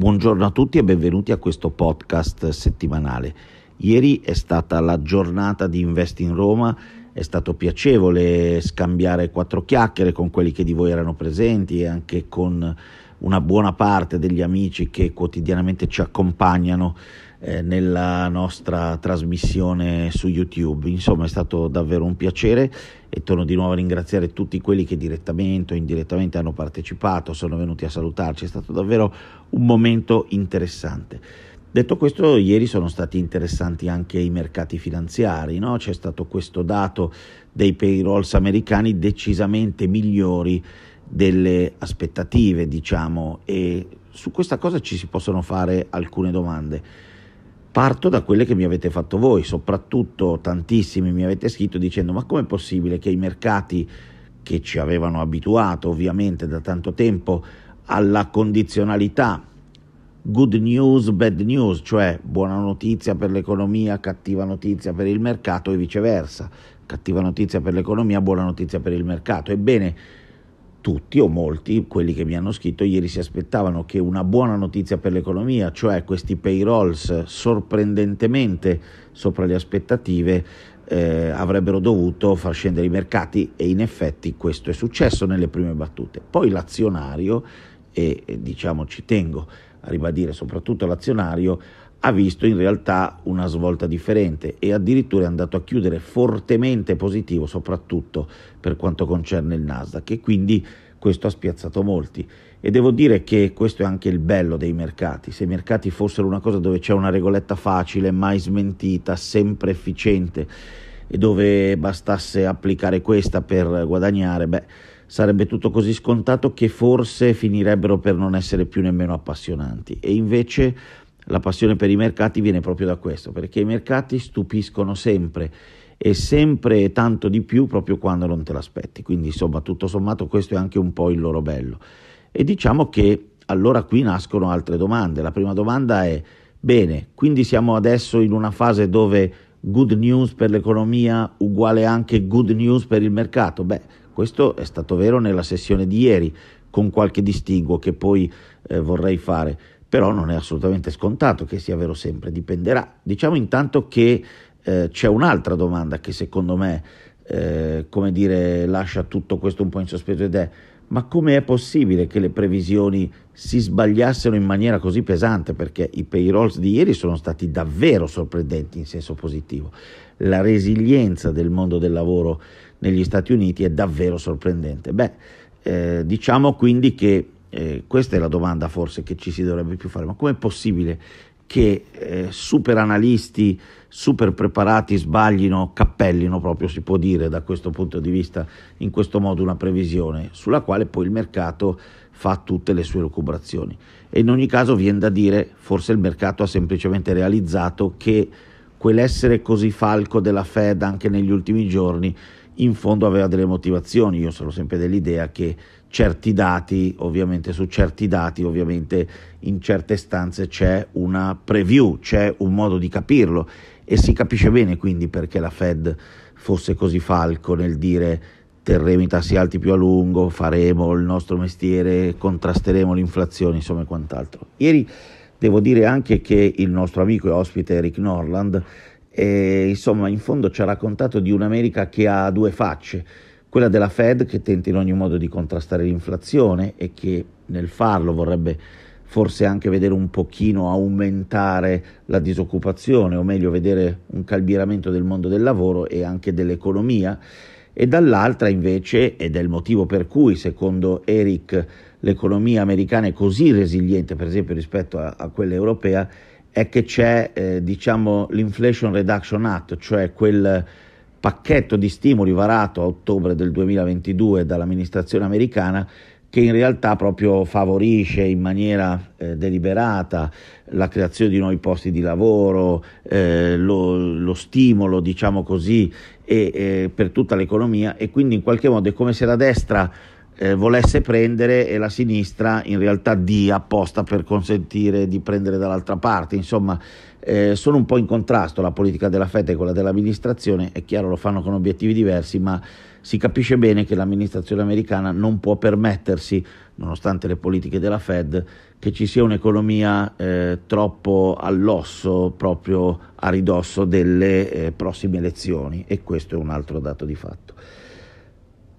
Buongiorno a tutti e benvenuti a questo podcast settimanale. Ieri è stata la giornata di Invest in Roma, è stato piacevole scambiare quattro chiacchiere con quelli che di voi erano presenti e anche con una buona parte degli amici che quotidianamente ci accompagnano eh, nella nostra trasmissione su YouTube. Insomma, è stato davvero un piacere e torno di nuovo a ringraziare tutti quelli che direttamente o indirettamente hanno partecipato, sono venuti a salutarci. È stato davvero un momento interessante. Detto questo, ieri sono stati interessanti anche i mercati finanziari, no? c'è stato questo dato dei payrolls americani decisamente migliori delle aspettative, diciamo, e su questa cosa ci si possono fare alcune domande. Parto da quelle che mi avete fatto voi, soprattutto tantissimi mi avete scritto dicendo ma com'è possibile che i mercati che ci avevano abituato ovviamente da tanto tempo alla condizionalità good news, bad news, cioè buona notizia per l'economia, cattiva notizia per il mercato e viceversa, cattiva notizia per l'economia, buona notizia per il mercato. Ebbene, tutti o molti, quelli che mi hanno scritto ieri si aspettavano che una buona notizia per l'economia, cioè questi payrolls sorprendentemente sopra le aspettative, eh, avrebbero dovuto far scendere i mercati e in effetti questo è successo nelle prime battute. Poi l'azionario, e diciamo ci tengo a ribadire soprattutto l'azionario, ha visto in realtà una svolta differente e addirittura è andato a chiudere fortemente positivo, soprattutto per quanto concerne il Nasdaq e quindi questo ha spiazzato molti. E devo dire che questo è anche il bello dei mercati. Se i mercati fossero una cosa dove c'è una regoletta facile, mai smentita, sempre efficiente e dove bastasse applicare questa per guadagnare, beh, sarebbe tutto così scontato che forse finirebbero per non essere più nemmeno appassionanti. E invece la passione per i mercati viene proprio da questo, perché i mercati stupiscono sempre e sempre tanto di più proprio quando non te l'aspetti. Quindi, insomma, tutto sommato questo è anche un po' il loro bello. E diciamo che allora qui nascono altre domande. La prima domanda è: bene, quindi siamo adesso in una fase dove good news per l'economia uguale anche good news per il mercato? Beh, questo è stato vero nella sessione di ieri, con qualche distinguo che poi eh, vorrei fare però non è assolutamente scontato che sia vero sempre, dipenderà. Diciamo intanto che eh, c'è un'altra domanda che secondo me, eh, come dire, lascia tutto questo un po' in sospeso ed è ma come è possibile che le previsioni si sbagliassero in maniera così pesante? Perché i payrolls di ieri sono stati davvero sorprendenti in senso positivo. La resilienza del mondo del lavoro negli Stati Uniti è davvero sorprendente. Beh, eh, diciamo quindi che eh, questa è la domanda forse che ci si dovrebbe più fare, ma com'è possibile che eh, super analisti, super preparati sbaglino, cappellino proprio si può dire da questo punto di vista, in questo modo una previsione sulla quale poi il mercato fa tutte le sue lucubrazioni. E in ogni caso viene da dire, forse il mercato ha semplicemente realizzato che quell'essere così falco della Fed anche negli ultimi giorni in fondo aveva delle motivazioni, io sono sempre dell'idea che certi dati, ovviamente su certi dati, ovviamente in certe stanze c'è una preview, c'è un modo di capirlo e si capisce bene quindi perché la Fed fosse così falco nel dire terremo i tassi alti più a lungo, faremo il nostro mestiere, contrasteremo l'inflazione, insomma e quant'altro. Ieri devo dire anche che il nostro amico e ospite Eric Norland eh, insomma in fondo ci ha raccontato di un'America che ha due facce quella della Fed che tenta in ogni modo di contrastare l'inflazione e che nel farlo vorrebbe forse anche vedere un pochino aumentare la disoccupazione, o meglio vedere un calbieramento del mondo del lavoro e anche dell'economia, e dall'altra invece, ed è il motivo per cui secondo Eric l'economia americana è così resiliente per esempio rispetto a, a quella europea, è che c'è eh, diciamo, l'inflation reduction act, cioè quel pacchetto di stimoli varato a ottobre del 2022 dall'amministrazione americana che in realtà proprio favorisce in maniera eh, deliberata la creazione di nuovi posti di lavoro, eh, lo, lo, stimolo, diciamo così, e, e eh, per tutta l'economia e quindi in qualche modo è come se la destra eh, volesse prendere e la sinistra in realtà dia apposta per consentire di prendere dall'altra parte. Insomma, eh, sono un po' in contrasto la politica della FED e quella dell'amministrazione, è chiaro lo fanno con obiettivi diversi, ma si capisce bene che l'amministrazione americana non può permettersi, nonostante le politiche della Fed, che ci sia un'economia eh, troppo all'osso proprio a ridosso delle eh, prossime elezioni e questo è un altro dato di fatto.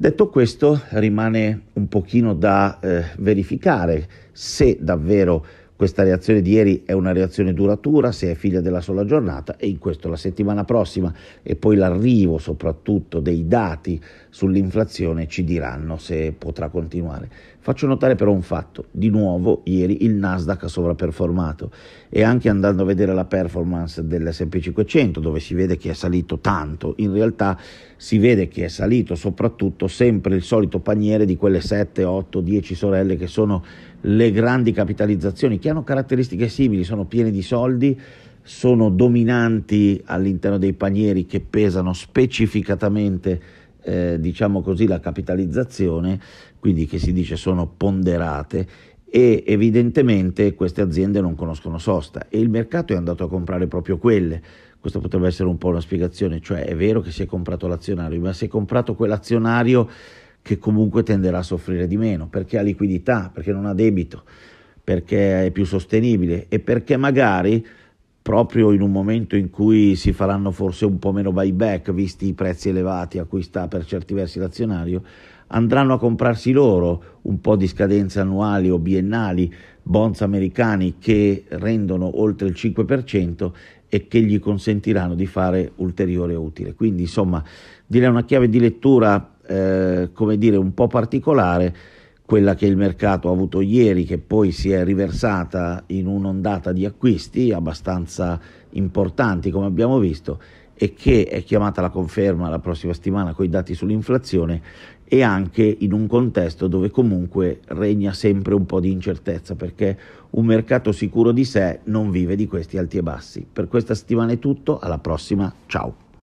Detto questo, rimane un pochino da eh, verificare se davvero questa reazione di ieri è una reazione duratura, se è figlia della sola giornata e in questo la settimana prossima e poi l'arrivo soprattutto dei dati sull'inflazione ci diranno se potrà continuare. Faccio notare però un fatto, di nuovo ieri il Nasdaq ha sovraperformato e anche andando a vedere la performance dell'S&P 500 dove si vede che è salito tanto, in realtà si vede che è salito soprattutto sempre il solito paniere di quelle 7, 8, 10 sorelle che sono le grandi capitalizzazioni che hanno caratteristiche simili, sono piene di soldi, sono dominanti all'interno dei panieri che pesano specificatamente, eh, diciamo così, la capitalizzazione, quindi che si dice sono ponderate e evidentemente queste aziende non conoscono sosta e il mercato è andato a comprare proprio quelle. Questa potrebbe essere un po' una spiegazione, cioè è vero che si è comprato l'azionario, ma si è comprato quell'azionario che comunque tenderà a soffrire di meno, perché ha liquidità, perché non ha debito, perché è più sostenibile e perché magari proprio in un momento in cui si faranno forse un po' meno buyback, visti i prezzi elevati a cui sta per certi versi l'azionario, andranno a comprarsi loro un po' di scadenze annuali o biennali, bonds americani che rendono oltre il 5% e che gli consentiranno di fare ulteriore utile. Quindi insomma, direi una chiave di lettura eh, come dire, un po' particolare, quella che il mercato ha avuto ieri, che poi si è riversata in un'ondata di acquisti abbastanza importanti, come abbiamo visto, e che è chiamata la conferma la prossima settimana con i dati sull'inflazione e anche in un contesto dove comunque regna sempre un po' di incertezza, perché un mercato sicuro di sé non vive di questi alti e bassi. Per questa settimana è tutto, alla prossima, ciao!